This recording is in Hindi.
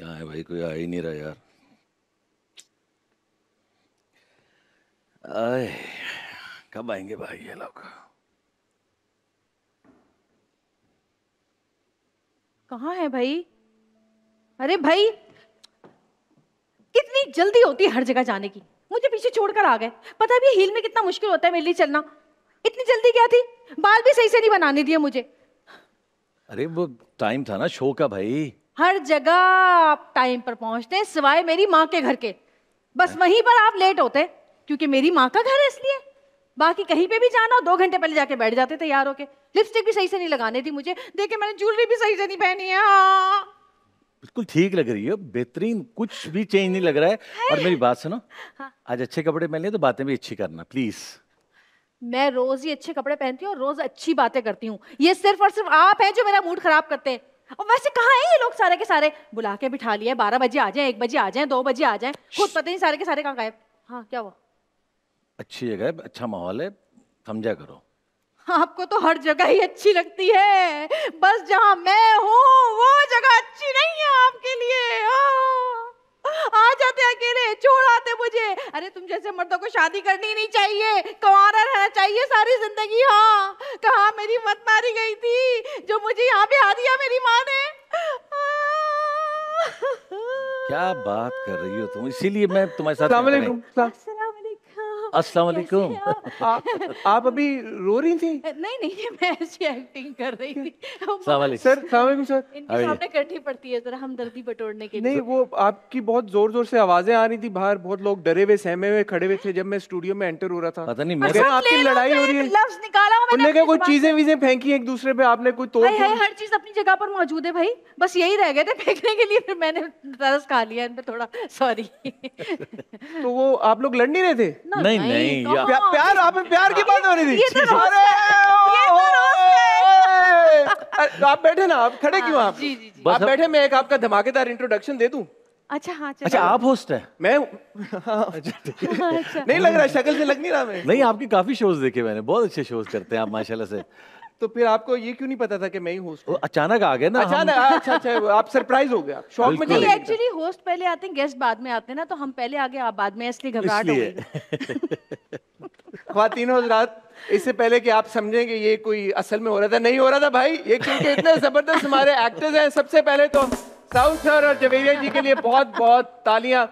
क्या है भाई कोई आ ही नहीं रहा यार आए कब आएंगे भाई ये लोग कहा है भाई अरे भाई कितनी जल्दी होती है हर जगह जाने की मुझे पीछे छोड़कर आ गए पता भी हील में कितना मुश्किल होता है मेरे लिए चलना इतनी जल्दी क्या थी बाल भी सही से नहीं बनाने दिए मुझे अरे वो टाइम था ना शो का भाई हर जगह आप टाइम पर पहुंचते हैं सिवाय मेरी माँ के घर के बस हाँ। वहीं पर आप लेट होते क्योंकि मेरी माँ का घर है इसलिए बाकी कहीं पे भी जाना हो दो घंटे पहले जाके बैठ जाते तैयार होके लिपस्टिक भी सही से नहीं लगाने थी मुझे देखे मैंने ज्वेलरी भी सही से नहीं पहनी है हाँ। बिल्कुल ठीक लग रही है बेहतरीन कुछ भी चेंज नहीं लग रहा है, और मेरी बात सुनो हाँ। आज अच्छे कपड़े पहन लिए तो बातें भी अच्छी करना प्लीज मैं रोज ही अच्छे कपड़े पहनती हूँ रोज अच्छी बातें करती हूँ ये सिर्फ और सिर्फ आप हैं जो मेरा मूड खराब करते हैं और वैसे कहा है ये लोग सारे के सारे बुला के बिठा लिए बारह बजे आ जाए एक बजे आ जाए दो बजे आ जाए खुद पता नहीं सारे के सारे कहाँ गायब हाँ क्या हुआ अच्छी जगह अच्छा माहौल है समझा करो आपको तो हर जगह ही अच्छी लगती है बस जहाँ मैं हूँ वो जगह अच्छी नहीं है आपके लिए आ जाते अकेले छोड़ आते मुझे अरे तुम जैसे मर्दों को शादी करनी नहीं चाहिए कंवारा रहना चाहिए सारी जिंदगी हाँ कहा मेरी मत मारी गई थी जो मुझे यहाँ पे आ दिया मेरी माँ ने क्या बात कर रही हो तुम इसीलिए मैं तुम्हारे साथ अस्सलाम वालेकुम आप अभी रो रही थी नहीं नहीं मैं ऐसी एक्टिंग कर रही थी अस्सलाम वालेकुम सर अस्सलाम वालेकुम सर इनके सामने करनी पड़ती है जरा हमदर्दी बटोरने के लिए नहीं वो आपकी बहुत जोर जोर से आवाजें आ रही थी बाहर बहुत लोग डरे हुए सहमे हुए खड़े हुए थे जब मैं स्टूडियो में एंटर हो रहा था पता नहीं मेरे आपकी लड़ाई हो रही है लफ्ज निकाला मैंने क्या कोई चीजें वीजें फेंकी एक दूसरे पे आपने कोई तोड़ हर चीज अपनी जगह पर मौजूद है भाई बस यही रह गए थे फेंकने के लिए फिर मैंने तरस खा लिया इन पे थोड़ा सॉरी तो वो आप लोग लड़ नहीं रहे थे नहीं नहीं नहीं प्यार आप प्यार की बात हो रही थी तो तो आप बैठे ना आप खड़े क्यों हाँ, आप आप बैठे मैं एक आपका धमाकेदार इंट्रोडक्शन दे दूं अच्छा हाँ अच्छा आप होस्ट अच्छा, है मैं अच्छा। नहीं लग रहा शक्ल से लग नहीं रहा मैं नहीं आपके काफी शोज देखे मैंने बहुत अच्छे शोज करते हैं आप माशाल्लाह से तो फिर आपको ये क्यों नहीं पता था कि मैं ही होस्ट अचानक आ गए ना अचानक हाँ, अच्छा अच्छा आप सरप्राइज हो गया शॉक में नहीं एक्चुअली होस्ट पहले आते हैं गेस्ट बाद में आते हैं ना तो हम पहले आ गए आप बाद में इसलिए घबराहट हो गई खातिन हजरात इससे पहले कि आप समझें कि ये कोई असल में हो रहा था नहीं हो रहा था भाई ये क्योंकि इतने जबरदस्त हमारे एक्टर्स हैं सबसे पहले तो साउथ सर और जवेरिया जी के लिए बहुत बहुत तालियां